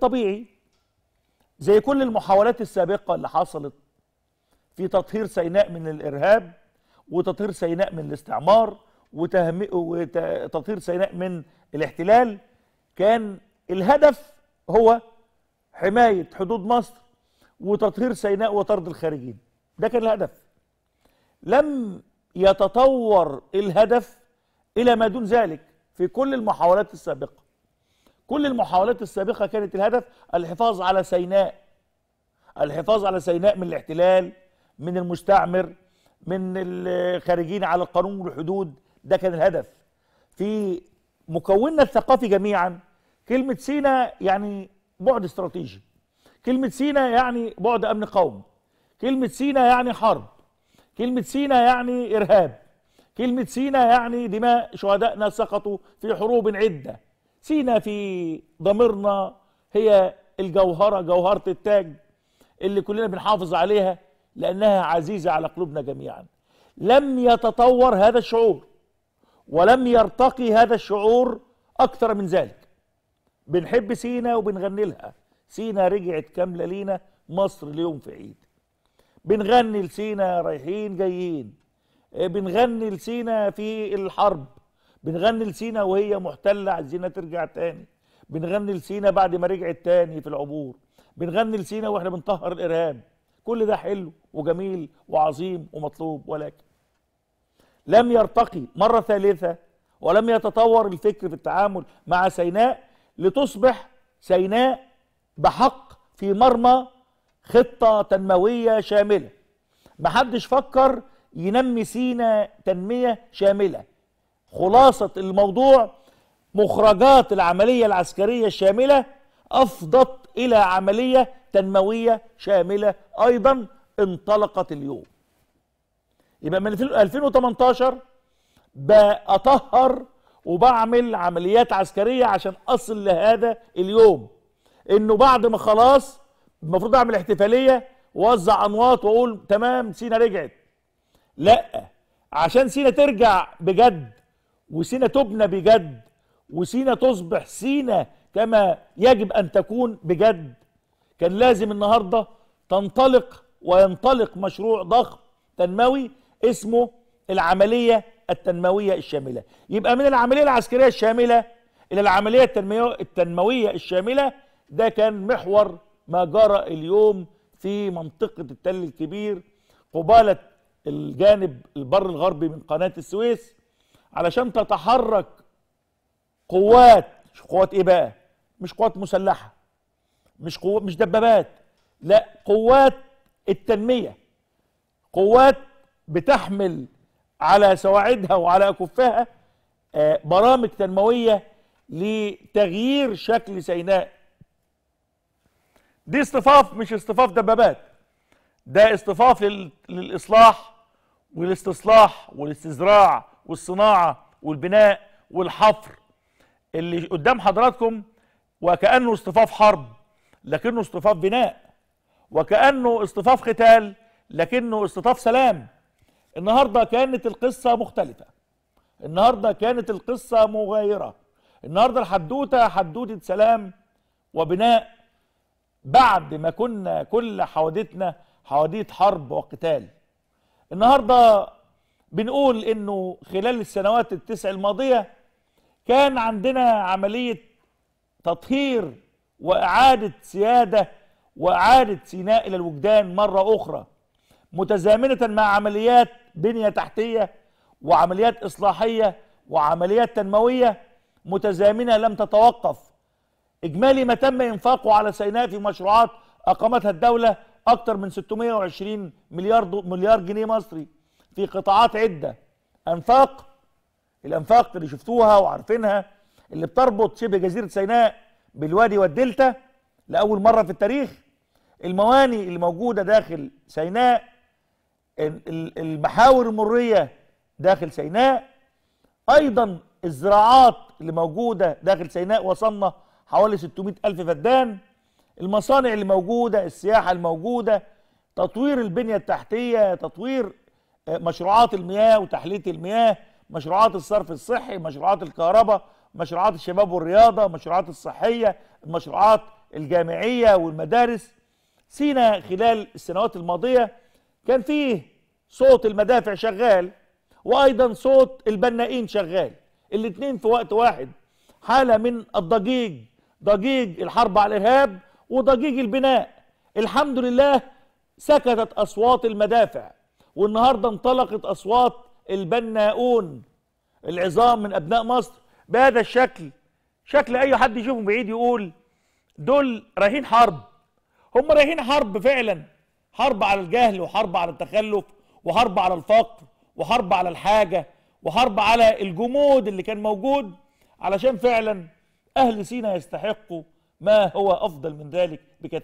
طبيعي زي كل المحاولات السابقة اللي حصلت في تطهير سيناء من الإرهاب وتطهير سيناء من الاستعمار وتطهير سيناء من الاحتلال كان الهدف هو حماية حدود مصر وتطهير سيناء وطرد الخارجين ده كان الهدف لم يتطور الهدف إلى ما دون ذلك في كل المحاولات السابقة كل المحاولات السابقة كانت الهدف الحفاظ على سيناء الحفاظ على سيناء من الاحتلال من المستعمر من الخارجين على القانون والحدود ده كان الهدف في مكوننا الثقافي جميعا كلمة سينا يعني بعد استراتيجي كلمة سينا يعني بعد أمن قوم كلمة سينا يعني حرب كلمة سينا يعني إرهاب كلمة سينا يعني دماء شهدائنا سقطوا في حروب عدة سينا في ضميرنا هي الجوهرة جوهرة التاج اللي كلنا بنحافظ عليها لأنها عزيزة على قلوبنا جميعا لم يتطور هذا الشعور ولم يرتقي هذا الشعور أكثر من ذلك بنحب سينا وبنغني لها سينا رجعت كاملة لينا مصر ليوم في عيد بنغني لسينا رايحين جايين بنغني لسينا في الحرب بنغني لسينا وهي محتله عايزينها ترجع تاني بنغني لسينا بعد ما رجعت تاني في العبور بنغني لسينا واحنا بنطهر الارهاب كل ده حلو وجميل وعظيم ومطلوب ولكن لم يرتقي مره ثالثه ولم يتطور الفكر في التعامل مع سيناء لتصبح سيناء بحق في مرمى خطه تنمويه شامله محدش فكر ينمي سينا تنميه شامله خلاصة الموضوع مخرجات العملية العسكرية الشاملة أفضت إلى عملية تنموية شاملة أيضا انطلقت اليوم يبقى من 2018 بأطهر وبعمل عمليات عسكرية عشان أصل لهذا اليوم إنه بعد ما خلاص المفروض أعمل احتفالية وأوزع أنواط وأقول تمام سينا رجعت لأ عشان سينا ترجع بجد وسينا تبنى بجد وسينا تصبح سينا كما يجب أن تكون بجد كان لازم النهاردة تنطلق وينطلق مشروع ضخم تنموي اسمه العملية التنموية الشاملة يبقى من العملية العسكرية الشاملة إلى العملية التنموية الشاملة ده كان محور ما جرى اليوم في منطقة التل الكبير قبالة الجانب البر الغربي من قناة السويس علشان تتحرك قوات مش قوات ايه بقى مش قوات مسلحه مش قوات مش دبابات لا قوات التنميه قوات بتحمل على سواعدها وعلى اكفها آه، برامج تنمويه لتغيير شكل سيناء دي اصطفاف مش اصطفاف دبابات ده اصطفاف للاصلاح والاستصلاح والاستزراع والصناعه والبناء والحفر اللي قدام حضراتكم وكانه اصطفاف حرب لكنه اصطفاف بناء وكانه اصطفاف قتال لكنه اصطفاف سلام النهارده كانت القصه مختلفه النهارده كانت القصه مغايره النهارده الحدوته حدوته سلام وبناء بعد ما كنا كل حوادثنا حواديت حرب وقتال النهارده بنقول انه خلال السنوات التسع الماضيه كان عندنا عمليه تطهير واعاده سياده واعاده سيناء الى الوجدان مره اخرى متزامنه مع عمليات بنيه تحتيه وعمليات اصلاحيه وعمليات تنمويه متزامنه لم تتوقف اجمالي ما تم انفاقه على سيناء في مشروعات اقامتها الدوله اكثر من 620 مليار مليار جنيه مصري في قطاعات عده انفاق الانفاق اللي شفتوها وعارفينها اللي بتربط شبه جزيره سيناء بالوادي والدلتا لاول مره في التاريخ المواني اللي موجوده داخل سيناء المحاور المريه داخل سيناء ايضا الزراعات اللي موجوده داخل سيناء وصلنا حوالي 600 الف فدان المصانع اللي موجوده السياحه الموجوده تطوير البنيه التحتيه تطوير مشروعات المياه وتحليه المياه مشروعات الصرف الصحي مشروعات الكهرباء مشروعات الشباب والرياضه مشروعات الصحيه المشروعات الجامعيه والمدارس سينا خلال السنوات الماضيه كان فيه صوت المدافع شغال وايضا صوت البنائين شغال الاثنين في وقت واحد حاله من الضجيج ضجيج الحرب على الارهاب وضجيج البناء الحمد لله سكتت اصوات المدافع والنهارده انطلقت اصوات البناؤون العظام من ابناء مصر بهذا الشكل شكل اي حد يشوفهم بعيد يقول دول رايحين حرب هم رايحين حرب فعلا حرب على الجهل وحرب على التخلف وحرب على الفقر وحرب على الحاجه وحرب على الجمود اللي كان موجود علشان فعلا اهل سينا يستحقوا ما هو افضل من ذلك بكثير